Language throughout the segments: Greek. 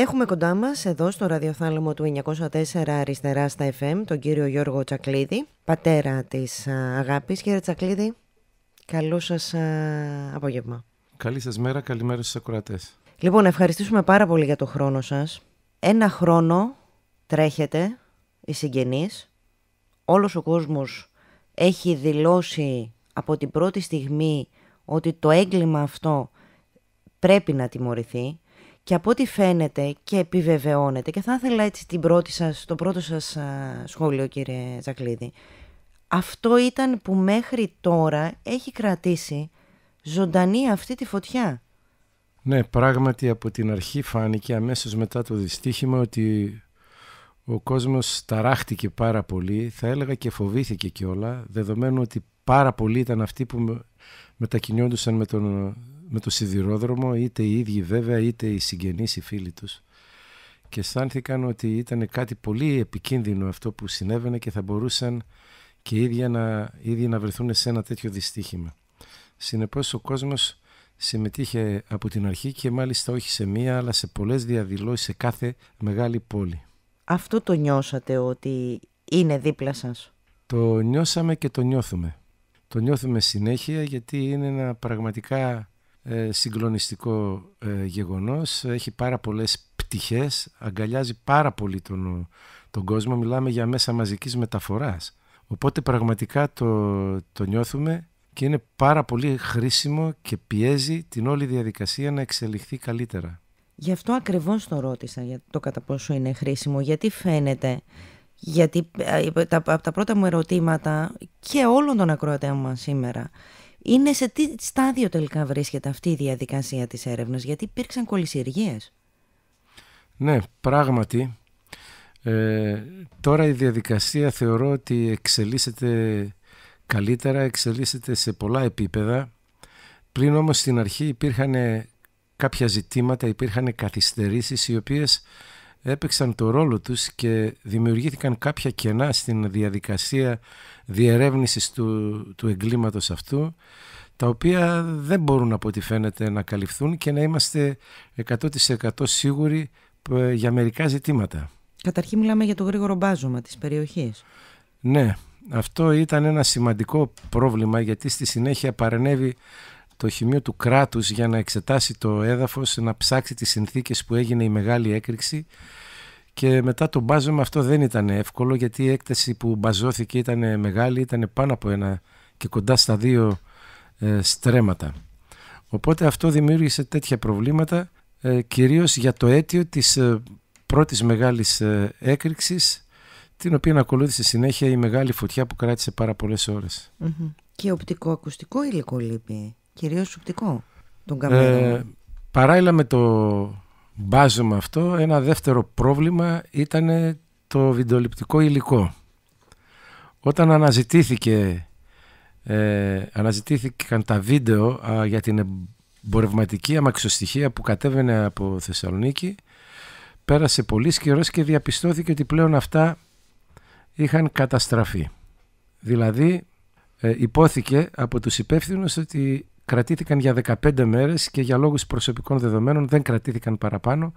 Έχουμε κοντά μας εδώ στο ραδιοθάλαμο του 904 Αριστερά στα FM τον κύριο Γιώργο Τσακλίδη, πατέρα της αγάπης. Κύριε Τσακλίδη, καλό σας απόγευμα. Καλή σας μέρα, καλημέρα στους ακροατές. Λοιπόν, ευχαριστήσουμε πάρα πολύ για το χρόνο σας. Ένα χρόνο τρέχετε οι συγγενείς. Όλος ο κόσμος έχει δηλώσει από την πρώτη στιγμή ότι το έγκλημα αυτό πρέπει να τιμωρηθεί και από ό,τι φαίνεται και επιβεβαιώνεται και θα ήθελα έτσι την πρώτη σας, το πρώτο σας σχόλιο κύριε Ζακλίδη αυτό ήταν που μέχρι τώρα έχει κρατήσει ζωντανή αυτή τη φωτιά. Ναι, πράγματι από την αρχή φάνηκε αμέσως μετά το δυστύχημα ότι ο κόσμος ταράχτηκε πάρα πολύ, θα έλεγα και φοβήθηκε κιόλα, δεδομένου ότι πάρα πολλοί ήταν αυτοί που μετακινιόντουσαν με τον με το σιδηρόδρομο, είτε οι ίδιοι βέβαια, είτε οι συγγενείς, οι φίλοι τους. Και αισθάνθηκαν ότι ήταν κάτι πολύ επικίνδυνο αυτό που συνέβαινε και θα μπορούσαν και οι ίδιοι να, ίδιοι να βρεθούν σε ένα τέτοιο δυστύχημα. Συνεπώς ο κόσμος συμμετείχε από την αρχή και μάλιστα όχι σε μία αλλά σε πολλές διαδηλώσεις σε κάθε μεγάλη πόλη. Αυτό το νιώσατε ότι είναι δίπλα σας. Το νιώσαμε και το νιώθουμε. Το νιώθουμε συνέχεια γιατί είναι ένα πραγματικά ε, συγκλονιστικό ε, γεγονός, έχει πάρα πολλές πτυχές, αγκαλιάζει πάρα πολύ τον, τον κόσμο, μιλάμε για μέσα μαζικής μεταφοράς. Οπότε πραγματικά το, το νιώθουμε και είναι πάρα πολύ χρήσιμο και πιέζει την όλη διαδικασία να εξελιχθεί καλύτερα. Γι' αυτό ακριβώς το ρώτησα για το κατά πόσο είναι χρήσιμο, γιατί φαίνεται γιατί ε, από τα πρώτα μου ερωτήματα και όλων των ακροατέων μας σήμερα είναι σε τι στάδιο τελικά βρίσκεται αυτή η διαδικασία της έρευνας, γιατί υπήρξαν κολλησιεργίες. Ναι, πράγματι. Ε, τώρα η διαδικασία θεωρώ ότι εξελίσσεται καλύτερα, εξελίσσεται σε πολλά επίπεδα. Πριν όμως στην αρχή υπήρχαν κάποια ζητήματα, υπήρχαν καθυστερήσεις οι οποίες έπαιξαν το ρόλο τους και δημιουργήθηκαν κάποια κενά στην διαδικασία διερεύνησης του, του εγκλήματος αυτού τα οποία δεν μπορούν από ό,τι φαίνεται να καλυφθούν και να είμαστε 100% σίγουροι ε, για μερικά ζητήματα. Καταρχήν μιλάμε για το γρήγορο μπάζωμα της περιοχής. Ναι, αυτό ήταν ένα σημαντικό πρόβλημα γιατί στη συνέχεια παρενέβη το χημείο του κράτους για να εξετάσει το έδαφος, να ψάξει τις συνθήκες που έγινε η μεγάλη έκρηξη και μετά το μπάζωμα αυτό δεν ήταν εύκολο γιατί η έκταση που μπαζώθηκε ήταν μεγάλη, ήταν πάνω από ένα και κοντά στα δύο ε, στρέμματα. Οπότε αυτό δημιούργησε τέτοια προβλήματα ε, κυρίως για το αίτιο της ε, πρώτης μεγάλης ε, έκρηξης την οποία ακολούθησε συνέχεια η μεγάλη φωτιά που κράτησε πάρα πολλές Και οπτικό-ακουστικό υλικό λείπει, κυρίως οπτικό των Ε, Παράλληλα με το μπάζο με αυτό, ένα δεύτερο πρόβλημα ήταν το βιντεοληπτικό υλικό. Όταν αναζητήθηκε, ε, αναζητήθηκαν τα βίντεο για την εμπορευματική αμαξοστοιχεία που κατέβαινε από Θεσσαλονίκη, πέρασε πολύ καιρός και διαπιστώθηκε ότι πλέον αυτά είχαν καταστραφεί. Δηλαδή, ε, υπόθηκε από τους υπεύθυνους ότι κρατήθηκαν για 15 μέρες και για λόγους προσωπικών δεδομένων δεν κρατήθηκαν παραπάνω,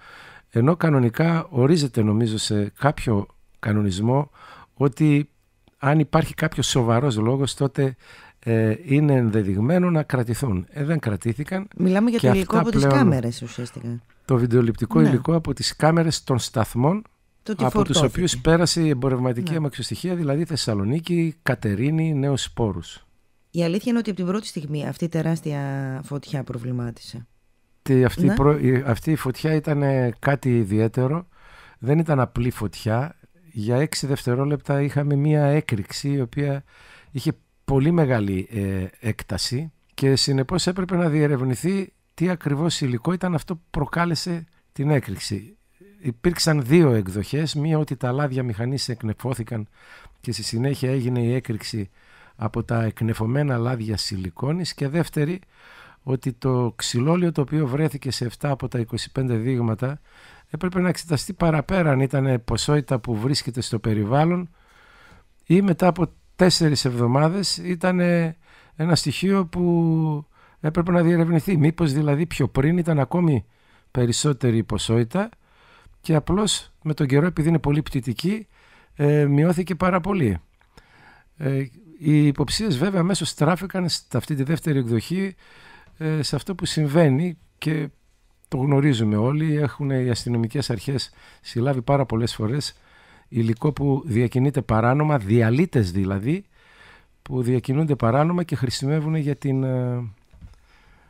ενώ κανονικά ορίζεται νομίζω σε κάποιο κανονισμό ότι αν υπάρχει κάποιος σοβαρός λόγος τότε ε, είναι ενδεδειγμένο να κρατηθούν. Ε, δεν κρατήθηκαν. Μιλάμε για το υλικό από τις κάμερες ουσιαστικά. Το βιντεοληπτικό ναι. υλικό από τις κάμερες των σταθμών από τους οποίους πέρασε η εμπορευματική ναι. αμαξιοστοιχεία, δηλαδή Θεσσαλονίκη, Κατερίνη, Νέος Σπόρους. Η αλήθεια είναι ότι από την πρώτη στιγμή αυτή η τεράστια φωτιά προβλημάτισε. Τι, αυτή, η ναι. αυτή φωτιά ήταν κάτι ιδιαίτερο. Δεν ήταν απλή φωτιά. Για έξι δευτερόλεπτα είχαμε μία έκρηξη η οποία είχε πολύ μεγάλη ε, έκταση και συνεπώς έπρεπε να διερευνηθεί τι ακριβώς υλικό ήταν αυτό που προκάλεσε την έκρηξη. Υπήρξαν δύο εκδοχές, μία ότι τα λάδια μηχανής εκνεφώθηκαν και στη συνέχεια έγινε η έκρηξη από τα εκνεφωμένα λάδια σιλικόνης και δεύτερη ότι το ξυλόλιο το οποίο βρέθηκε σε 7 από τα 25 δείγματα έπρεπε να εξεταστεί παραπέρα αν ήταν ποσότητα που βρίσκεται στο περιβάλλον ή μετά από τέσσερις εβδομάδες ήταν ε, ένα στοιχείο που έπρεπε να διερευνηθεί. Μήπως δηλαδή πιο πριν ήταν ακόμη περισσότερη η ποσότητα και απλώς με τον καιρό επειδή είναι πολύ πτυτική ε, μειώθηκε πάρα πολύ. Ε, οι υποψίες βέβαια αμέσως στράφηκαν σε αυτή τη δεύτερη εκδοχή ε, σε αυτό που συμβαίνει και το γνωρίζουμε όλοι. Έχουν οι αστυνομικές αρχές συλλάβει πάρα πολλές φορές υλικό που διακινείται παράνομα, διαλύτες δηλαδή, που διακινούνται παράνομα και χρησιμεύουν για την ε,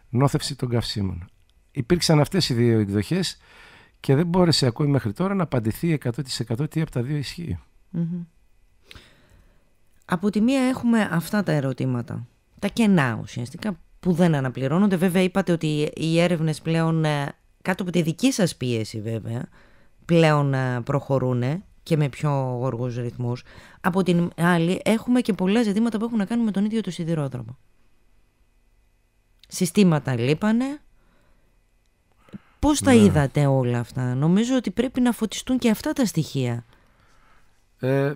νόθευση των καυσίμων. Υπήρξαν αυτές οι δύο εκδοχές και δεν μπόρεσε ακόμη μέχρι τώρα να απαντηθεί 100% τι από τα δύο από τη μία έχουμε αυτά τα ερωτήματα, τα κενά ουσιαστικά που δεν αναπληρώνονται. Βέβαια είπατε ότι οι έρευνες πλέον ε, κάτω από τη δική σας πίεση βέβαια πλέον ε, προχωρούν και με πιο γοργούς ρυθμούς. Από την άλλη έχουμε και πολλά ζητήματα που έχουν να κάνουν με τον ίδιο το σιδηρόδρομο. Συστήματα λείπανε. Πώς τα ναι. είδατε όλα αυτά. Νομίζω ότι πρέπει να φωτιστούν και αυτά τα στοιχεία. Ε,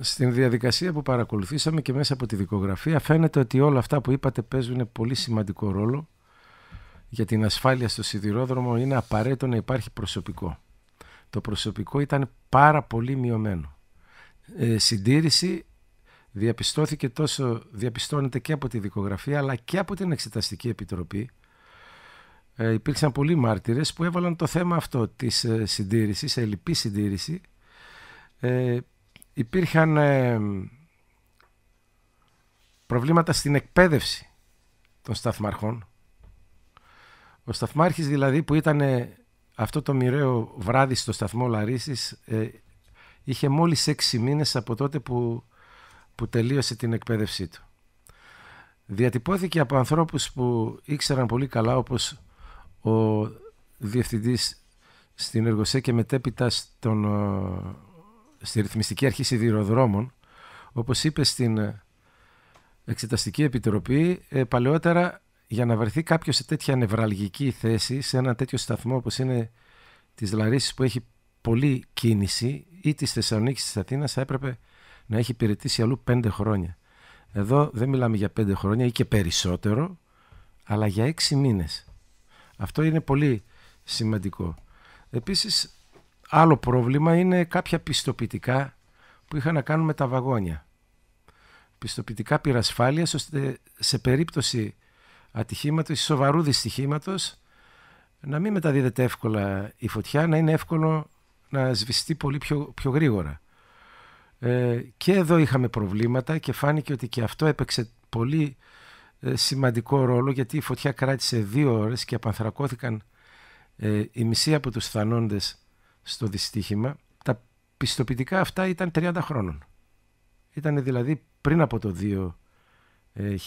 στην διαδικασία που παρακολουθήσαμε και μέσα από τη δικογραφία φαίνεται ότι όλα αυτά που είπατε παίζουν πολύ σημαντικό ρόλο για την ασφάλεια στο σιδηρόδρομο είναι απαραίτητο να υπάρχει προσωπικό. Το προσωπικό ήταν πάρα πολύ μειωμένο. Ε, συντήρηση διαπιστώθηκε τόσο, διαπιστώνεται και από τη δικογραφία αλλά και από την Εξεταστική Επιτροπή. Ε, υπήρξαν πολλοί μάρτυρες που έβαλαν το θέμα αυτό της ε, συντήρησης, ελλειπή συντήρηση, ε, υπήρχαν ε, προβλήματα στην εκπαίδευση των σταθμαρχών. Ο σταθμάρχης δηλαδή που ήταν ε, αυτό το μοιραίο βράδυ στο σταθμό Λαρίσης ε, είχε μόλις έξι μήνες από τότε που, που τελείωσε την εκπαίδευσή του. Διατυπώθηκε από ανθρώπους που ήξεραν πολύ καλά όπως ο διευθυντής στην Εργοσέ και μετέπειτα στον στη Ρυθμιστική Αρχή Σιδηροδρόμων, όπως είπε στην ε, Εξεταστική Επιτροπή, ε, παλαιότερα για να βρεθεί κάποιος σε τέτοια νευραλγική θέση, σε ένα τέτοιο σταθμό όπως είναι της Λαρίσης που έχει πολλή κίνηση ή της Θεσσαλονίκης της Αθήνας θα έπρεπε να έχει υπηρετήσει αλλού πέντε χρόνια. Εδώ δεν μιλάμε για πέντε χρόνια ή και περισσότερο, αλλά για έξι μήνες. Αυτό είναι πολύ σημαντικό. Επίσης Άλλο πρόβλημα είναι κάποια πιστοποιητικά που είχαν να κάνουν με τα βαγόνια. Πιστοποιητικά πυρασφάλειας, ώστε σε περίπτωση ατυχήματος ή σοβαρού δυστυχήματος να μην μεταδίδεται εύκολα η φωτιά, να είναι εύκολο να σβηστεί πολύ πιο, πιο γρήγορα. Ε, και εδώ είχαμε προβλήματα και φάνηκε ότι και αυτό έπαιξε πολύ ε, σημαντικό ρόλο γιατί η φωτιά κράτησε δύο ώρες και απανθρακώθηκαν ε, η μισή από τους θανόντες στο δυστύχημα, τα πιστοποιητικά αυτά ήταν 30 χρόνων. Ήταν δηλαδή πριν από το 2000 ε,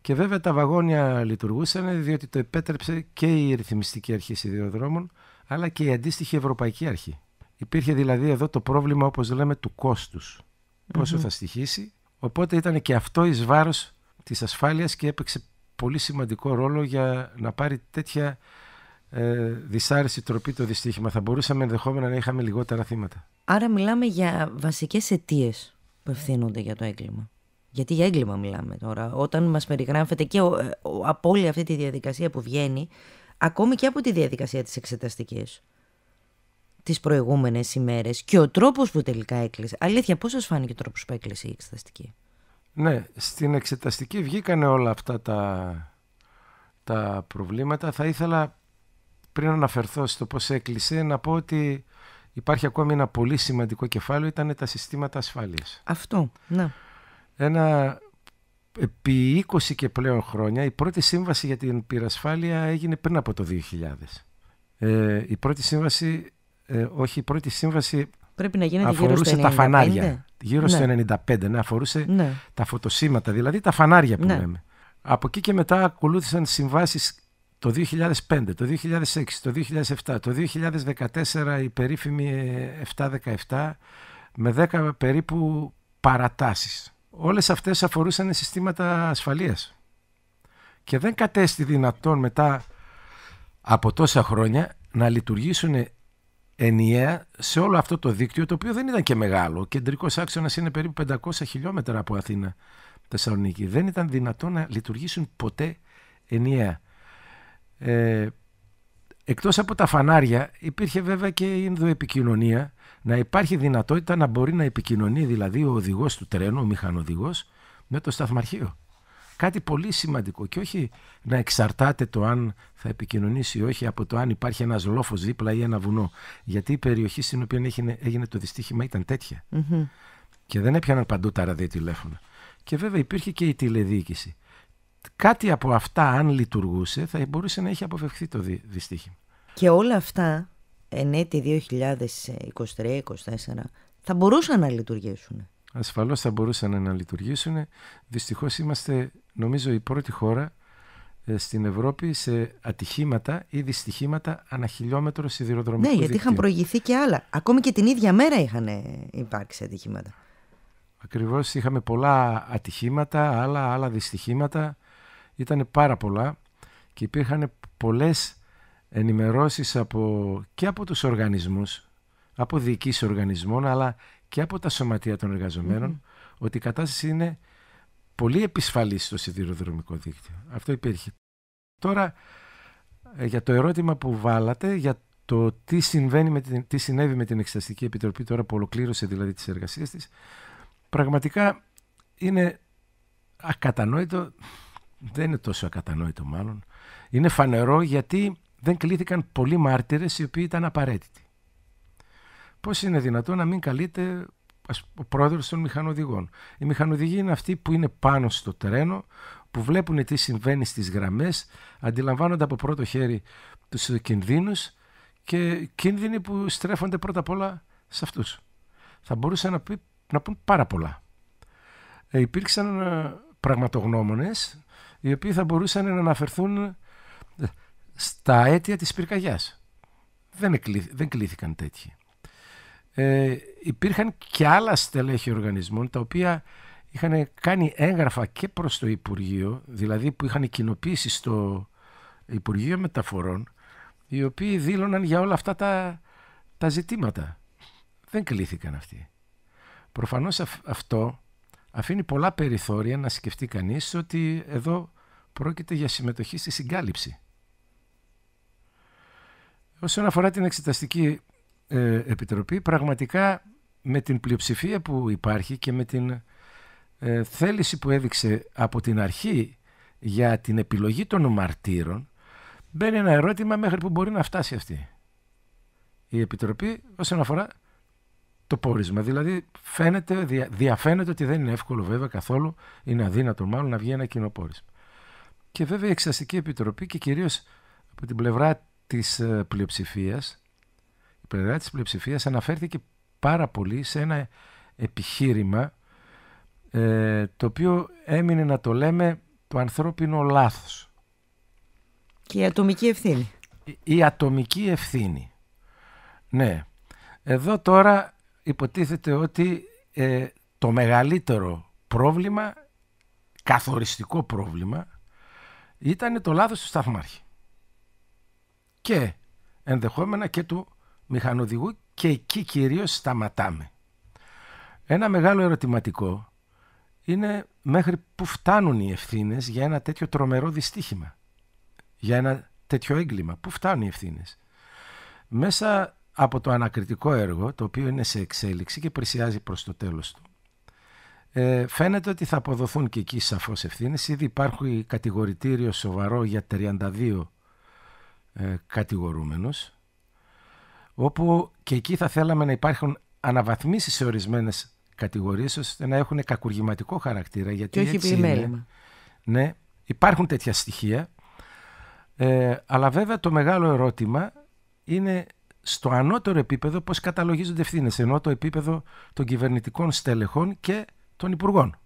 και βέβαια τα βαγόνια λειτουργούσαν διότι το επέτρεψε και η ρυθμιστική αρχή σιδηροδρόμων αλλά και η αντίστοιχη ευρωπαϊκή αρχή. Υπήρχε δηλαδή εδώ το πρόβλημα όπως λέμε του κόστους. θα στοιχήσει. Οπότε ήταν και αυτό εις βάρος της ασφάλειας και έπαιξε πολύ σημαντικό ρόλο για να πάρει τέτοια ε, δυσάρεστη τροπή το δυστύχημα. Θα μπορούσαμε ενδεχόμενα να είχαμε λιγότερα θύματα. Άρα μιλάμε για βασικές αιτίες που ευθύνονται για το έγκλημα. Γιατί για έγκλημα μιλάμε τώρα. Όταν μας περιγράφεται και ο, ε, ο, από όλη αυτή τη διαδικασία που βγαίνει, ακόμη και από τη διαδικασία της εξεταστικής, τις προηγούμενες ημέρες και ο τρόπος που τελικά έκλεισε. Αλήθεια, πώς σας φάνηκε ο τρόπος που έκλεισε η εξεταστική. Ναι, στην εξεταστική βγήκαν όλα αυτά τα, τα προβλήματα. Θα ήθελα πριν αναφερθώ στο πώς έκλεισε, να πω ότι υπάρχει ακόμη ένα πολύ σημαντικό κεφάλαιο, ήταν τα συστήματα ασφάλειας. Αυτό, ναι. Ένα επί 20 και πλέον χρόνια, η πρώτη σύμβαση για την πυρασφάλεια έγινε πριν από το 2000. Ε, η πρώτη σύμβαση, ε, όχι η πρώτη σύμβαση Πρέπει να αφορούσε γύρω στο τα φανάρια. Γύρω στο 1995, ναι. ναι, αφορούσε ναι. τα φωτοσύματα, δηλαδή τα φανάρια που ναι. λέμε. Από εκεί και μετά ακολούθησαν συμβάσεις το 2005, το 2006, το 2007, το 2014 η περίφημη 717 ε, με 10 περίπου παρατάσεις. Όλες αυτές αφορούσαν συστήματα ασφαλείας και δεν κατέστη δυνατόν μετά από τόσα χρόνια να λειτουργήσουν ενιαία σε όλο αυτό το δίκτυο το οποίο δεν ήταν και μεγάλο. Ο κεντρικός άξονας είναι περίπου 500 χιλιόμετρα από Αθήνα Θεσσαλονίκη. Δεν ήταν δυνατόν να λειτουργήσουν ποτέ ενιαία. Ε, εκτός από τα φανάρια υπήρχε βέβαια και η ενδοεπικοινωνία να υπάρχει δυνατότητα να μπορεί να επικοινωνεί δηλαδή ο οδηγός του τρένου, ο μηχανοδηγός με το σταθμαρχείο. Κάτι πολύ σημαντικό και όχι να εξαρτάται το αν θα επικοινωνήσει ή όχι από το αν υπάρχει ένας λόφος δίπλα ή ένα βουνό. Γιατί η περιοχή στην οποία έγινε το δυστύχημα ήταν Και δεν έπιαναν παντού τα ραδιοτηλέφωνα Και βέβαια υπήρχε και η τηλεδιοίκηση κάτι από αυτά αν λειτουργούσε θα μπορούσε να έχει αποφευχθεί το δυστύχημα. Και όλα αυτά εν έτη 2023-2024 θα μπορούσαν να λειτουργήσουν. Ασφαλώς θα μπορούσαν να λειτουργήσουν. Δυστυχώς είμαστε νομίζω η πρώτη χώρα ε, στην Ευρώπη σε ατυχήματα ή δυστυχήματα ανά χιλιόμετρο σιδηροδρομικού Ναι, γιατί είχαν προηγηθεί και άλλα. Ακόμη και την ίδια μέρα είχαν ε, υπάρξει ατυχήματα. Ακριβώς είχαμε πολλά ατυχήματα, άλλα, άλλα δυστυχήματα ήταν πάρα πολλά και υπήρχαν πολλές ενημερώσεις από, και από τους οργανισμούς, από διοικήσεις οργανισμών, αλλά και από τα σωματεία των εργαζομενων ότι η κατάσταση είναι πολύ επισφαλής στο σιδηροδρομικό δίκτυο. Αυτό υπήρχε. Τώρα, ε, για το ερώτημα που βάλατε, για το τι, την, τι συνέβη με την Εξεταστική Επιτροπή τώρα που ολοκλήρωσε δηλαδή τις εργασίες της, πραγματικά είναι ακατανόητο δεν είναι τόσο ακατανόητο μάλλον, είναι φανερό γιατί δεν κλήθηκαν πολλοί μάρτυρες οι οποίοι ήταν απαραίτητοι. Πώς είναι δυνατόν να μην καλείται ο πρόεδρος των μηχανοδηγών. Οι μηχανοδηγοί είναι αυτοί που είναι πάνω στο τρένο, που βλέπουν τι συμβαίνει στις γραμμές, αντιλαμβάνονται από πρώτο χέρι τους κινδύνους και κίνδυνοι που στρέφονται πρώτα απ' όλα σε αυτούς. Θα μπορούσαν να, πει, να πούν πάρα πολλά. Ε, υπήρξαν ε, πραγματογνώμονες οι οποίοι θα μπορούσαν να αναφερθούν στα αίτια της πυρκαγιάς. Δεν, εκλήθη, δεν κλήθηκαν τέτοιοι. Ε, υπήρχαν και άλλα στελέχη οργανισμών τα οποία είχαν κάνει έγγραφα και προς το Υπουργείο, δηλαδή που είχαν κοινοποιήσει στο Υπουργείο Μεταφορών, οι οποίοι δήλωναν για όλα αυτά τα, τα ζητήματα. Δεν κλήθηκαν αυτοί. Προφανώς αυτό αφήνει πολλά περιθώρια να σκεφτεί κανείς ότι εδώ πρόκειται για συμμετοχή στη συγκάλυψη. Όσον αφορά την Εξεταστική ε, Επιτροπή, πραγματικά με την πλειοψηφία που υπάρχει και με την ε, θέληση που έδειξε από την αρχή για την επιλογή των μαρτύρων, μπαίνει ένα ερώτημα μέχρι που μπορεί να φτάσει αυτή η Επιτροπή όσον αφορά το πόρισμα. Δηλαδή φαίνεται, διαφαίνεται ότι δεν είναι εύκολο βέβαια καθόλου, είναι αδύνατο μάλλον να βγει ένα κοινό πόρισμα. Και βέβαια η Εξεταστική Επιτροπή και κυρίως από την πλευρά της ε, πλειοψηφίας, η πλευρά της πλειοψηφίας αναφέρθηκε πάρα πολύ σε ένα επιχείρημα ε, το οποίο έμεινε να το λέμε το ανθρώπινο λάθος. Και η ατομική ευθύνη. Η, η ατομική ευθύνη. Ναι. Εδώ τώρα υποτίθεται ότι ε, το μεγαλύτερο πρόβλημα, καθοριστικό πρόβλημα, ήταν το λάθος του σταθμάρχη. Και ενδεχόμενα και του μηχανοδηγού και εκεί κυρίως σταματάμε. Ένα μεγάλο ερωτηματικό είναι μέχρι που φτάνουν οι ευθύνες για ένα τέτοιο τρομερό δυστύχημα, για ένα τέτοιο έγκλημα. Πού φτάνουν οι ευθύνες. Μέσα από το ανακριτικό έργο, το οποίο είναι σε εξέλιξη και πλησιάζει προς το τέλος του, ε, φαίνεται ότι θα αποδοθούν και εκεί σαφώς ευθύνες. Ήδη υπάρχει κατηγορητήριο σοβαρό για 32 ε, κατηγορούμενους, όπου και εκεί θα θέλαμε να υπάρχουν αναβαθμίσεις σε ορισμένες κατηγορίες, ώστε να έχουν κακουργηματικό χαρακτήρα. Γιατί και όχι είναι, Ναι, υπάρχουν τέτοια στοιχεία. Ε, αλλά βέβαια το μεγάλο ερώτημα είναι στο ανώτερο επίπεδο πώς καταλογίζονται ευθύνες, ενώ το επίπεδο των κυβερνητικών στελεχών και των υπουργών.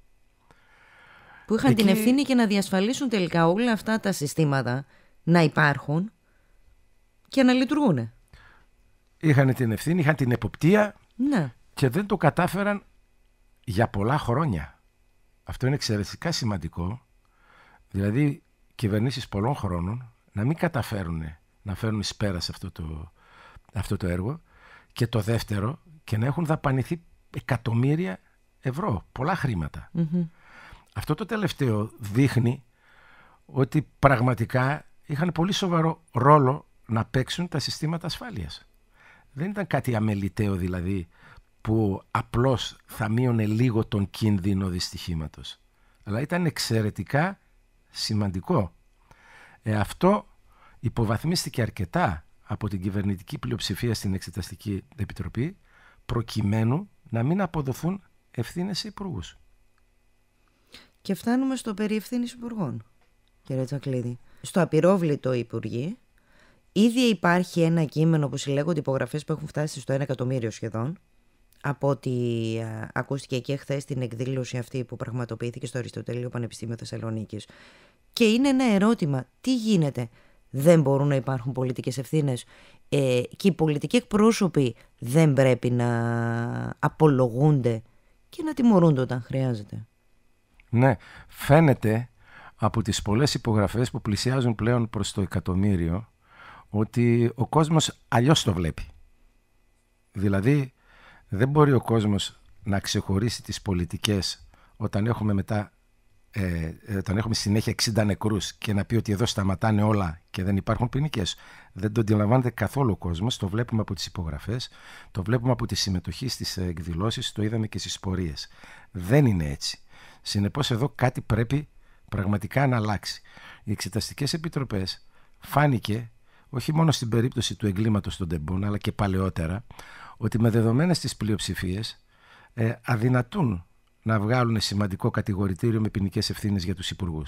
Που είχαν την ευθύνη και να διασφαλίσουν τελικά όλα αυτά τα συστήματα να υπάρχουν και να λειτουργούν. Είχαν την ευθύνη, είχαν την εποπτεία ναι. και δεν το κατάφεραν για πολλά χρόνια. Αυτό είναι εξαιρετικά σημαντικό. Δηλαδή, κυβερνήσεις πολλών χρόνων να μην καταφέρουν να φέρουν εις πέρα σε αυτό το, αυτό το έργο και το δεύτερο και να έχουν δαπανηθεί εκατομμύρια ευρώ, πολλά Αυτό το τελευταίο δείχνει ότι πραγματικά είχαν πολύ σοβαρό ρόλο να παίξουν τα συστήματα ασφάλειας. Δεν ήταν κάτι αμεληταίο δηλαδή που απλώς θα μείωνε λίγο τον κίνδυνο δυστυχήματος. Αλλά ήταν εξαιρετικά σημαντικό. Ε, αυτό υποβαθμίστηκε αρκετά από την κυβερνητική πλειοψηφία στην Εξεταστική Επιτροπή προκειμένου να μην αποδοθούν ευθύνες σε υπουργούς. Και φτάνουμε στο περί ευθύνη υπουργών, κύριε Τσακλίδη. Στο απειρόβλητο υπουργή, ήδη υπάρχει ένα κείμενο που συλλέγονται υπογραφές που έχουν φτάσει στο 1 εκατομμύριο σχεδόν. Από ό,τι ε, ακούστηκε και χθες την εκδήλωση αυτή που πραγματοποιήθηκε στο Αριστοτέλειο Πανεπιστήμιο Θεσσαλονίκης. Και είναι ένα ερώτημα, τι γίνεται δεν μπορούν να υπάρχουν πολιτικές ευθύνες ε, και οι πολιτικοί εκπρόσωποι δεν πρέπει να απολογούνται και να τιμωρούνται όταν χρειάζεται. Ναι, φαίνεται από τις πολλές υπογραφές που πλησιάζουν πλέον προς το εκατομμύριο ότι ο κόσμος αλλιώς το βλέπει. Δηλαδή δεν μπορεί ο κόσμος να ξεχωρίσει τις πολιτικές όταν έχουμε μετά ε, ε, τον έχουμε συνέχεια 60 νεκρούς και να πει ότι εδώ σταματάνε όλα και δεν υπάρχουν ποινικές. Δεν το αντιλαμβάνεται καθόλου ο κόσμος, το βλέπουμε από τις υπογραφές, το βλέπουμε από τη συμμετοχή στις εκδηλώσεις, το είδαμε και στις πορείες. Δεν είναι έτσι. Συνεπώς εδώ κάτι πρέπει πραγματικά να αλλάξει. Οι εξεταστικές επιτροπές φάνηκε όχι μόνο στην περίπτωση του εγκλήματος των τεμπών αλλά και παλαιότερα ότι με δεδομένες τις πλειοψηφίες ε, αδυνατούν να βγάλουν σημαντικό κατηγορητήριο με ποινικές ευθύνες για τους υπουργούς.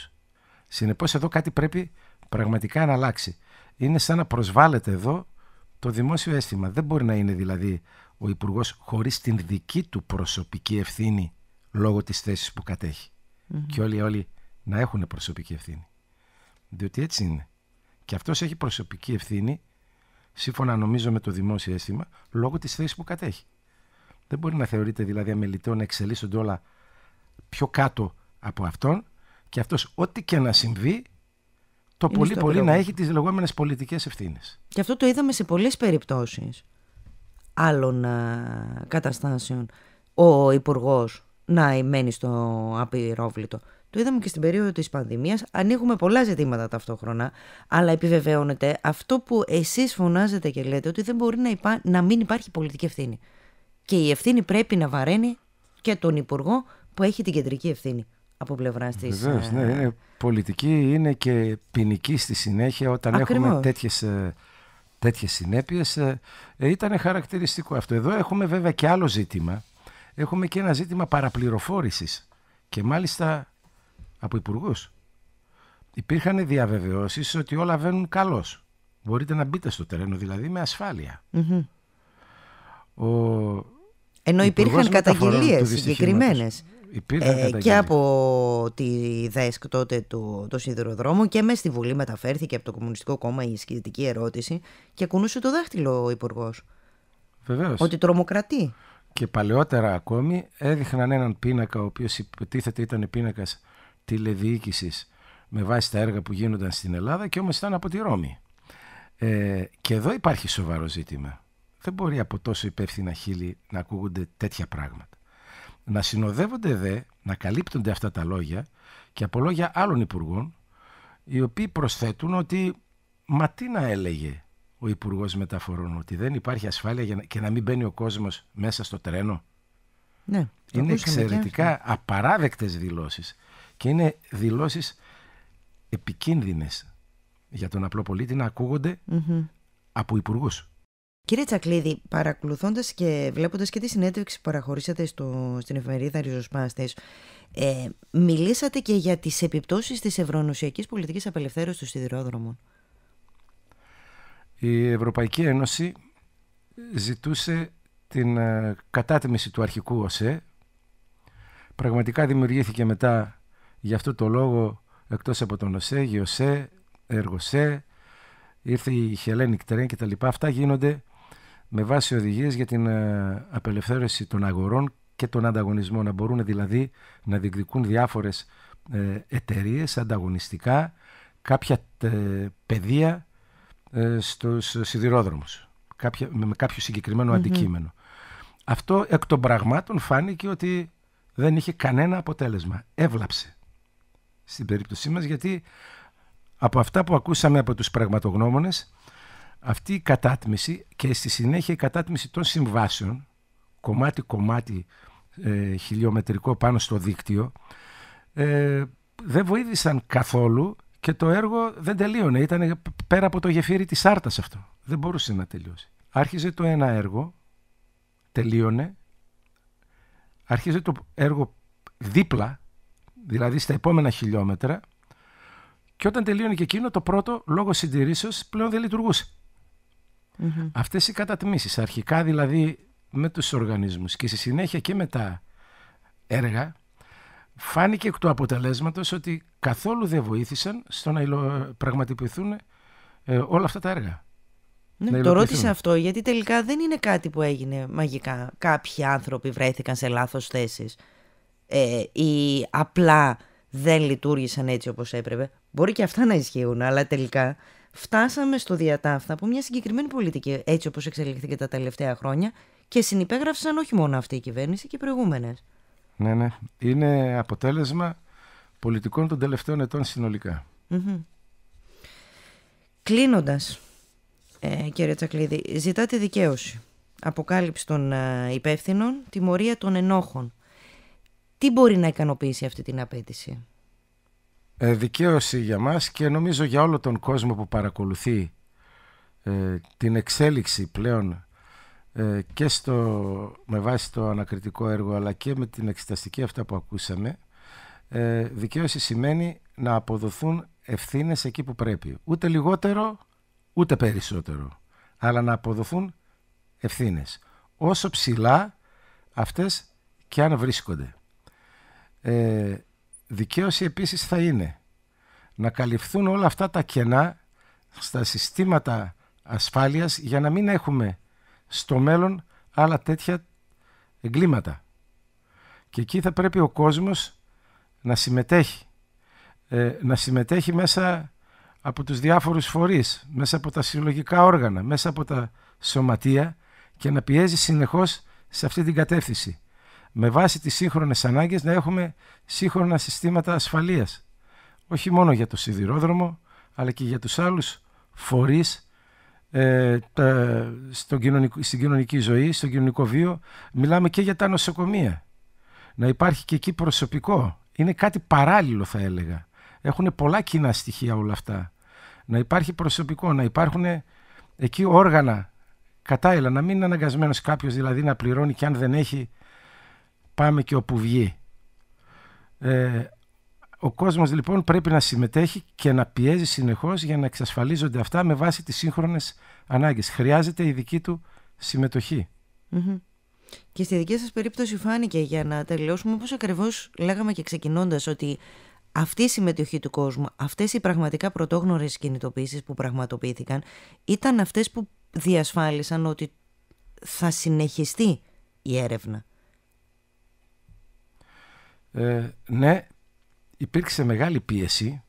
Συνεπώς, εδώ κάτι πρέπει πραγματικά να αλλάξει. Είναι σαν να προσβάλλεται εδώ το δημόσιο αίσθημα. Δεν μπορεί να είναι δηλαδή ο υπουργός χωρίς την δική του προσωπική ευθύνη λόγω της θέσης που κατεχει Και όλοι, όλοι να έχουν προσωπική ευθύνη. Διότι έτσι είναι. Και αυτός έχει προσωπική ευθύνη, σύμφωνα νομίζω με το δημόσιο αίσθημα, λόγω της θέσης που κατέχει. Δεν μπορεί να θεωρείται δηλαδή αμεληταίο να εξελίσσονται όλα πιο κάτω από αυτόν και αυτός ό,τι και να συμβεί το πολύ πολύ να έχει τις λεγόμενες πολιτικές ευθύνες. Και αυτό το είδαμε σε πολλές περιπτώσεις άλλων α, ε, καταστάσεων. Ο υπουργός να μένει στο απειρόβλητο. Το είδαμε και στην περίοδο της πανδημίας. Ανοίγουμε πολλά ζητήματα ταυτόχρονα, αλλά επιβεβαιώνεται αυτό που εσείς φωνάζετε και λέτε ότι δεν μπορεί να, να μην υπάρχει πολιτική ευθύνη και η ευθύνη πρέπει να βαραίνει και τον Υπουργό που έχει την κεντρική ευθύνη από πλευρά της. Ε, ναι. Είναι πολιτική, είναι και ποινική στη συνέχεια όταν έχουμε τέτοιες, ε, τέτοιες συνέπειες. Ε, Ήταν χαρακτηριστικό αυτό. Εδώ έχουμε βέβαια και άλλο ζήτημα. Έχουμε και ένα ζήτημα παραπληροφόρησης και μάλιστα από υπουργούς. Υπήρχαν διαβεβαιώσεις ότι όλα βαίνουν καλώς. Μπορείτε να μπείτε στο τρένο δηλαδή με ασφάλεια. Ο ενώ υπήρχαν καταγγελίε συγκεκριμένε. Ε, και από τη ΔΕΣΚ τότε το, το σιδηροδρόμο και μέσα στη Βουλή μεταφέρθηκε από το Κομμουνιστικό Κόμμα η σχετική ερώτηση και κουνούσε το δάχτυλο ο Υπουργός. Βεβαίως. Ότι τρομοκρατεί. Και παλαιότερα ακόμη έδειχναν έναν πίνακα ο οποίος υποτίθεται ήταν πίνακας τηλεδιοίκησης με βάση τα έργα που γίνονταν στην Ελλάδα και όμως ήταν από τη Ρώμη. Ε, και εδώ υπάρχει σοβαρό ζήτημα. Δεν μπορεί από τόσο υπεύθυνα χείλη να ακούγονται τέτοια πράγματα. Να συνοδεύονται δε, να καλύπτονται αυτά τα λόγια και από λόγια άλλων υπουργών, οι οποίοι προσθέτουν ότι μα τι να έλεγε ο Υπουργός Μεταφορών, ότι δεν υπάρχει ασφάλεια για να, και να μην μπαίνει ο κόσμος μέσα στο τρένο. Ναι, είναι εξαιρετικά απαράδεκτες δηλώσεις και είναι δηλώσεις επικίνδυνες για τον απλό πολίτη να ακουγονται από υπουργούς. Κύριε Τσακλίδη, παρακολουθώντας και βλέποντας και τη συνέντευξη που παραχωρήσατε στο, στην εφημερίδα Ριζοσπάστες, ε, μιλήσατε και για τις επιπτώσεις της ευρωνοσιακή πολιτικής απελευθέρωσης των σιδηρόδρομων. Η Ευρωπαϊκή Ένωση ζητούσε την ε, κατάτιμηση του αρχικού ΟΣΕ. Πραγματικά δημιουργήθηκε μετά γι' αυτό το λόγο εκτός από τον ΟΣΕ, ΓΙΟΣΕ, ΕΡΓΟΣΕ, ήρθε η Χελένικ Τρέν και Αυτά γίνονται με βάση οδηγίες για την ε, απελευθέρωση των αγορών και των ανταγωνισμών. Να μπορούν δηλαδή να διεκδικούν διάφορες ε, εταιρείες ανταγωνιστικά κάποια πεδία ε, στους σιδηρόδρομους με κάποιο συγκεκριμένο αντικείμενο. Αυτό εκ των πραγμάτων φάνηκε ότι δεν είχε κανένα αποτέλεσμα. Έβλαψε στην περίπτωσή μας γιατί από αυτά που ακούσαμε από τους πραγματογνώμονες αυτή η κατάτμιση και στη συνέχεια η κατάτμιση των συμβάσεων κομμάτι-κομμάτι ε, χιλιομετρικό πάνω στο δίκτυο ε, δεν βοήθησαν καθόλου και το έργο δεν τελείωνε. Ήταν πέρα από το γεφύρι της άρτας αυτό. Δεν μπορούσε να τελειώσει. Άρχιζε το ένα έργο, τελείωνε. Άρχιζε το έργο δίπλα, δηλαδή στα επόμενα χιλιόμετρα. Και όταν τελείωνε και εκείνο, το πρώτο λόγω συντηρήσεως πλέον δεν λειτουργούσε mm αυτές οι κατατμήσεις αρχικά δηλαδή με τους οργανισμούς και στη συνέχεια και με τα έργα φάνηκε εκ του αποτελέσματος ότι καθόλου δεν βοήθησαν στο να πραγματοποιηθούν ε, όλα αυτά τα έργα. Ναι, το ρώτησε αυτό γιατί τελικά δεν είναι κάτι που έγινε μαγικά. Κάποιοι άνθρωποι βρέθηκαν σε λάθος θέσεις ε, ή απλά δεν λειτουργήσαν έτσι όπως έπρεπε. Μπορεί και αυτά να ισχύουν, αλλά τελικά φτάσαμε στο διατάφτα από μια συγκεκριμένη πολιτική, έτσι όπως εξελίχθηκε τα τελευταία χρόνια και συνυπέγραψαν όχι μόνο αυτή η κυβέρνηση και οι προηγούμενες. Ναι, ναι. Είναι αποτέλεσμα πολιτικών των τελευταίων ετών συνολικά. Mm-hmm. Κλείνοντας, ε, κύριε Τσακλίδη, ζητάτε δικαίωση, αποκάλυψη των ε, υπεύθυνων, τιμωρία των ενόχων. Τι μπορεί να ικανοποιήσει αυτή την απέτηση. Ε, δικαίωση για μας και νομίζω για όλο τον κόσμο που παρακολουθεί ε, την εξέλιξη πλέον ε, και στο, με βάση το ανακριτικό έργο αλλά και με την εξεταστική αυτά που ακούσαμε ε, δικαίωση σημαίνει να αποδοθούν ευθύνες εκεί που πρέπει ούτε λιγότερο ούτε περισσότερο αλλά να αποδοθούν ευθύνες όσο ψηλά αυτές και αν βρίσκονται Δικαίωση επίσης θα είναι να καλυφθούν όλα αυτά τα κενά στα συστήματα ασφάλειας για να μην έχουμε στο μέλλον άλλα τέτοια εγκλήματα. Και εκεί θα πρέπει ο κόσμος να συμμετέχει. Ε, να συμμετέχει μέσα από τους διάφορους φορείς, μέσα από τα συλλογικά όργανα, μέσα από τα σωματεία και να πιέζει συνεχώς σε αυτή την κατεύθυνση με βάση τις σύγχρονες ανάγκες να έχουμε σύγχρονα συστήματα ασφαλείας. Όχι μόνο για το σιδηρόδρομο, αλλά και για τους άλλους φορείς ε, τα, στον στην κοινωνική ζωή, στο κοινωνικό βίο. Μιλάμε και για τα νοσοκομεία. Να υπάρχει και εκεί προσωπικό. Είναι κάτι παράλληλο θα έλεγα. Έχουν πολλά κοινά στοιχεία όλα αυτά. Να υπάρχει προσωπικό, να υπάρχουν εκεί όργανα κατάλληλα, να μην είναι αναγκασμένος κάποιος δηλαδή να πληρώνει και αν δεν έχει πάμε και όπου βγει. Ε, ο κόσμος λοιπόν πρέπει να συμμετέχει και να πιέζει συνεχώς για να εξασφαλίζονται αυτά με βάση τις σύγχρονες ανάγκες. Χρειάζεται η δική του συμμετοχη Και στη δική σας περίπτωση φάνηκε για να τελειώσουμε όπως ακριβώς λέγαμε και ξεκινώντας ότι αυτή η συμμετοχή του κόσμου, αυτές οι πραγματικά πρωτόγνωρες κινητοποίησεις που πραγματοποιήθηκαν ήταν αυτές που διασφάλισαν ότι θα συνεχιστεί η έρευνα. Ε, ναι, υπήρξε μεγάλη πίεση.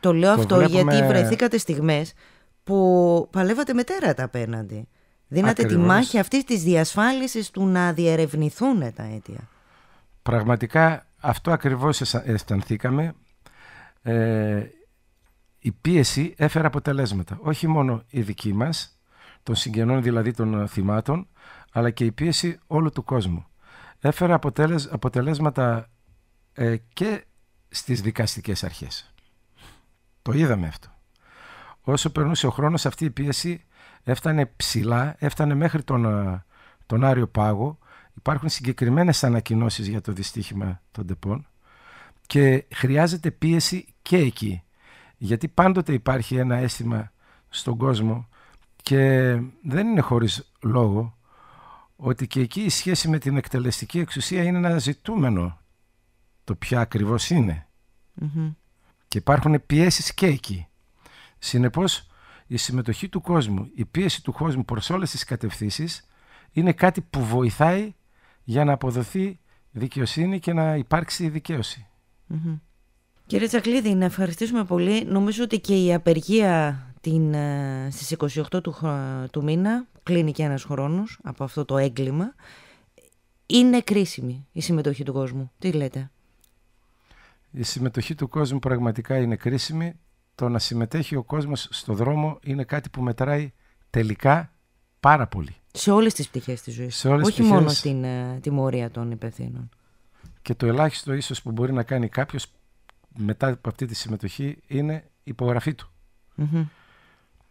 Το λέω αυτό γιατί βρεθήκατε στιγμές που παλεύατε με τέρατα απέναντι. Δίνατε τη μάχη αυτής της διασφάλισης του να διερευνηθούν τα αίτια. Πραγματικά αυτό ακριβώς αισθανθήκαμε. Ε, η πίεση έφερε αποτελέσματα. Όχι μόνο η δική μας, των συγγενών δηλαδή των θυμάτων, αλλά και η πίεση όλου του κόσμου έφερε αποτελέσματα ε, και στις δικαστικές αρχές. Το είδαμε αυτό. Όσο περνούσε ο χρόνος αυτή η πίεση έφτανε ψηλά, έφτανε μέχρι τον, ε, τον Άριο Πάγο. Υπάρχουν συγκεκριμένες ανακοινώσεις για το δυστύχημα των τεπών και χρειάζεται πίεση και εκεί. Γιατί πάντοτε υπάρχει ένα αίσθημα στον κόσμο και δεν είναι χωρίς λόγο ότι και εκεί η σχέση με την εκτελεστική εξουσία είναι ένα ζητούμενο το ποια ακριβώς Και υπάρχουν πιέσεις και εκεί. Συνεπώς, η συμμετοχή του κόσμου, η πίεση του κόσμου προς όλες τις κατευθύνσεις είναι κάτι που βοηθάει για να αποδοθεί δικαιοσύνη και να υπάρξει δικαίωση. Mm-hmm. Κύριε Τσακλίδη, να ευχαριστήσουμε πολύ. Νομίζω ότι και η απεργία την, ε, στις 28 του, του μήνα κλείνει και ένας χρόνος από αυτό το έγκλημα. Είναι κρίσιμη η συμμετοχή του κόσμου. Τι λέτε. Η συμμετοχή του κόσμου πραγματικά είναι κρίσιμη. Το να συμμετέχει ο κόσμος στο δρόμο είναι κάτι που μετράει τελικά πάρα πολύ. Σε όλες τις πτυχές της ζωής. Σε Όχι μόνο την uh, ε, τιμωρία των υπευθύνων. Και το ελάχιστο ίσως που μπορεί να κάνει κάποιος μετά από αυτή τη συμμετοχή είναι η υπογραφή του.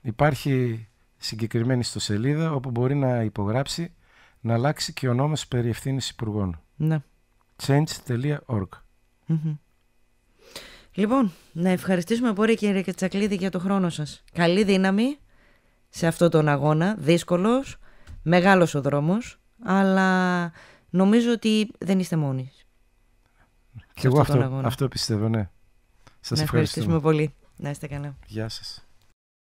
Υπάρχει συγκεκριμένη ιστοσελίδα όπου μπορεί να υπογράψει να αλλάξει και ο νόμος περί ευθύνης υπουργών. Ναι. Change.org mm Λοιπόν, να ευχαριστήσουμε πολύ κύριε Κατσακλίδη για το χρόνο σας. Καλή δύναμη σε αυτόν τον αγώνα, δύσκολος, μεγάλος ο δρόμος, αλλά νομίζω ότι δεν είστε μόνοι. Και εγώ αυτό, αυτό πιστεύω, ναι. Σας να ευχαριστήσουμε πολύ. Να είστε καλά. Γεια σας.